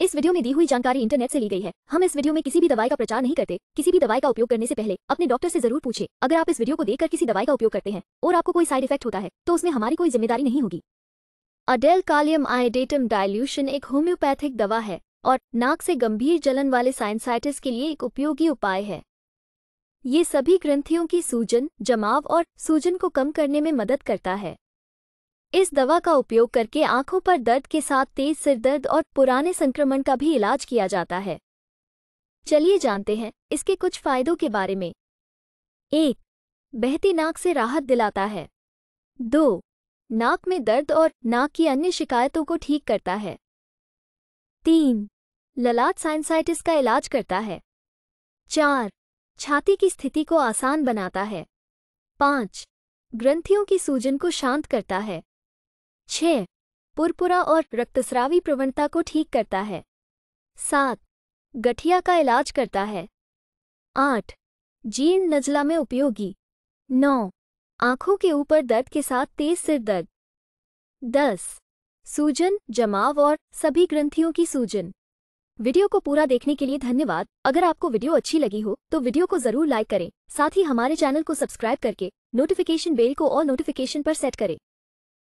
इस वीडियो में दी हुई जानकारी इंटरनेट से ली गई है हम इस वीडियो में किसी भी दवाई का प्रचार नहीं करते किसी भी दवाई का उपयोग करने से पहले अपने डॉक्टर से जरूर पूछे अगर आप इस वीडियो को देखकर किसी दवाई का उपयोग करते हैं और आपको कोई साइड इफेक्ट होता है तो उसमें हमारी कोई जिम्मेदारी नहीं होगी अडेल कालियम आयोडेटम डायल्यूशन एक होम्योपैथिक दवा है और नाक से गंभीर जलन वाले साइंसाइटिस के लिए एक उपयोगी उपाय है ये सभी ग्रंथियों की सूजन जमाव और सूजन को कम करने में मदद करता है इस दवा का उपयोग करके आंखों पर दर्द के साथ तेज सिरदर्द और पुराने संक्रमण का भी इलाज किया जाता है चलिए जानते हैं इसके कुछ फायदों के बारे में एक बहती नाक से राहत दिलाता है दो नाक में दर्द और नाक की अन्य शिकायतों को ठीक करता है तीन ललाट साइंसाइटिस का इलाज करता है चार छाती की स्थिति को आसान बनाता है पाँच ग्रंथियों की सूजन को शांत करता है छ पुरपुरा और रक्तस्रावी प्रवणता को ठीक करता है सात गठिया का इलाज करता है आठ जीर्ण नजला में उपयोगी नौ आंखों के ऊपर दर्द के साथ तेज सिर दर्द दस सूजन जमाव और सभी ग्रंथियों की सूजन वीडियो को पूरा देखने के लिए धन्यवाद अगर आपको वीडियो अच्छी लगी हो तो वीडियो को जरूर लाइक करें साथ ही हमारे चैनल को सब्सक्राइब करके नोटिफिकेशन बेल को और नोटिफिकेशन पर सेट करें